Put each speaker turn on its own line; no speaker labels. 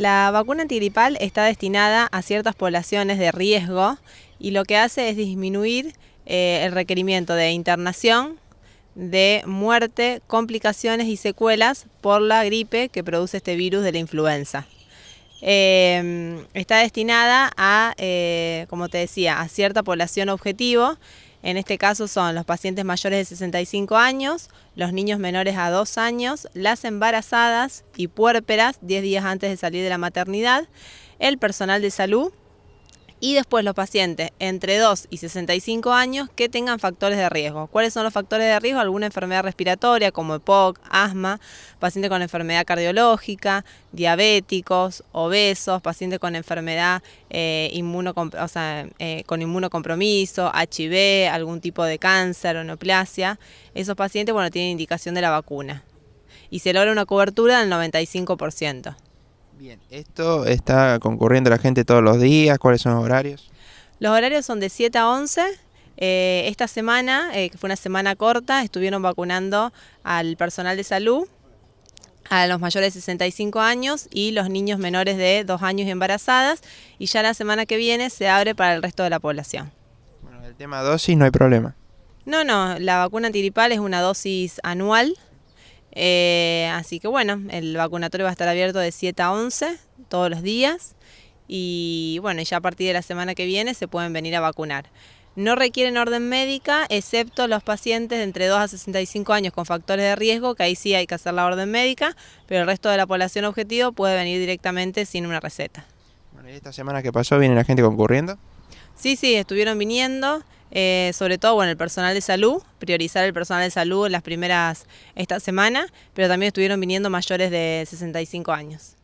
La vacuna antigripal está destinada a ciertas poblaciones de riesgo y lo que hace es disminuir eh, el requerimiento de internación, de muerte, complicaciones y secuelas por la gripe que produce este virus de la influenza. Em, está destinada a, eh, como te decía, a cierta población objetivo en este caso son los pacientes mayores de 65 años, los niños menores a 2 años, las embarazadas y puérperas 10 días antes de salir de la maternidad, el personal de salud y después los pacientes entre 2 y 65 años que tengan factores de riesgo. ¿Cuáles son los factores de riesgo? Alguna enfermedad respiratoria como EPOC, asma, paciente con enfermedad cardiológica, diabéticos, obesos, paciente con enfermedad eh, eh con inmunocompromiso, HIV, algún tipo de cáncer onoplasia, neoplasia. Esos pacientes bueno, tienen indicación de la vacuna y se logra una cobertura del 95%.
Bien, ¿esto está concurriendo la gente todos los días? ¿Cuáles son los horarios?
Los horarios son de 7 a 11. Eh, esta semana, eh, que fue una semana corta, estuvieron vacunando al personal de salud, a los mayores de 65 años y los niños menores de 2 años y embarazadas. Y ya la semana que viene se abre para el resto de la población.
Bueno, el tema dosis no hay problema.
No, no, la vacuna antiripal es una dosis anual eh, así que bueno, el vacunatorio va a estar abierto de 7 a 11 todos los días y bueno, ya a partir de la semana que viene se pueden venir a vacunar. No requieren orden médica, excepto los pacientes de entre 2 a 65 años con factores de riesgo, que ahí sí hay que hacer la orden médica, pero el resto de la población objetivo puede venir directamente sin una receta. Bueno, ¿y esta semana
que pasó viene la gente concurriendo?
Sí, sí, estuvieron viniendo. Eh, sobre todo bueno, el personal de salud, priorizar el personal de salud en las primeras esta semana, pero también estuvieron viniendo mayores de 65 años.